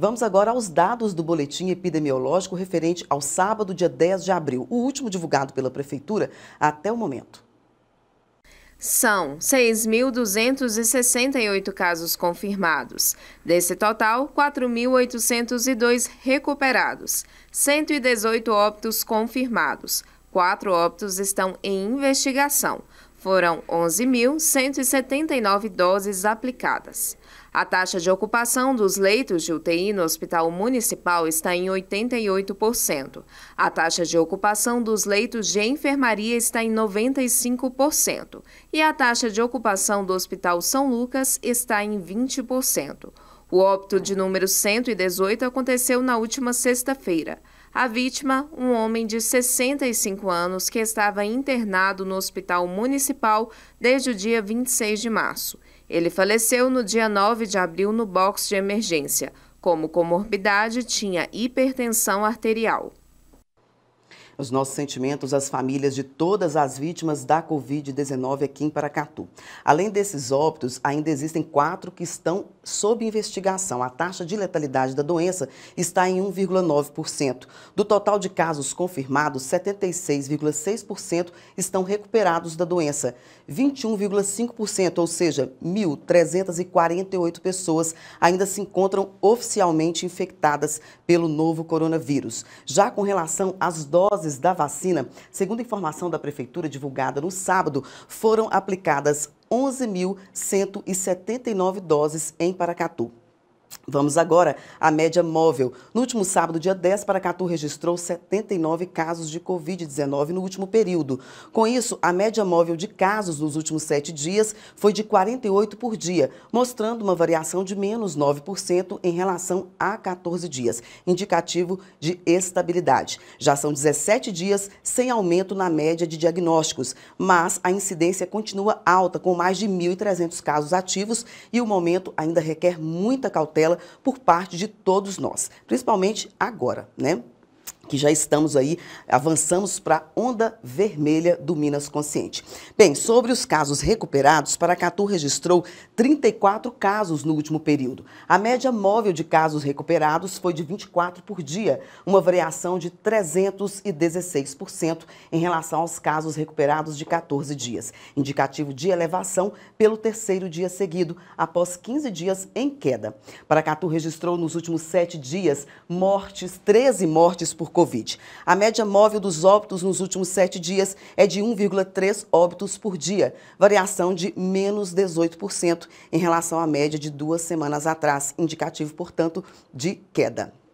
Vamos agora aos dados do boletim epidemiológico referente ao sábado, dia 10 de abril, o último divulgado pela Prefeitura até o momento. São 6.268 casos confirmados. Desse total, 4.802 recuperados, 118 óbitos confirmados. Quatro óbitos estão em investigação. Foram 11.179 doses aplicadas. A taxa de ocupação dos leitos de UTI no Hospital Municipal está em 88%. A taxa de ocupação dos leitos de enfermaria está em 95%. E a taxa de ocupação do Hospital São Lucas está em 20%. O óbito de número 118 aconteceu na última sexta-feira. A vítima, um homem de 65 anos que estava internado no Hospital Municipal desde o dia 26 de março. Ele faleceu no dia 9 de abril no box de emergência. Como comorbidade, tinha hipertensão arterial. Os nossos sentimentos às famílias de todas as vítimas da Covid-19 aqui em Paracatu. Além desses óbitos, ainda existem quatro que estão sob investigação. A taxa de letalidade da doença está em 1,9%. Do total de casos confirmados, 76,6% estão recuperados da doença. 21,5%, ou seja, 1.348 pessoas ainda se encontram oficialmente infectadas pelo novo coronavírus. Já com relação às doses doses da vacina, segundo informação da Prefeitura divulgada no sábado, foram aplicadas 11.179 doses em Paracatu. Vamos agora à média móvel. No último sábado, dia 10, Paracatu registrou 79 casos de Covid-19 no último período. Com isso, a média móvel de casos nos últimos sete dias foi de 48 por dia, mostrando uma variação de menos 9% em relação a 14 dias, indicativo de estabilidade. Já são 17 dias sem aumento na média de diagnósticos, mas a incidência continua alta, com mais de 1.300 casos ativos e o momento ainda requer muita cautela por parte de todos nós, principalmente agora, né? que já estamos aí, avançamos para a onda vermelha do Minas Consciente. Bem, sobre os casos recuperados, Paracatu registrou 34 casos no último período. A média móvel de casos recuperados foi de 24 por dia, uma variação de 316% em relação aos casos recuperados de 14 dias, indicativo de elevação pelo terceiro dia seguido, após 15 dias em queda. Paracatu registrou nos últimos sete dias mortes, 13 mortes por Covid. A média móvel dos óbitos nos últimos sete dias é de 1,3 óbitos por dia, variação de menos 18% em relação à média de duas semanas atrás, indicativo, portanto, de queda.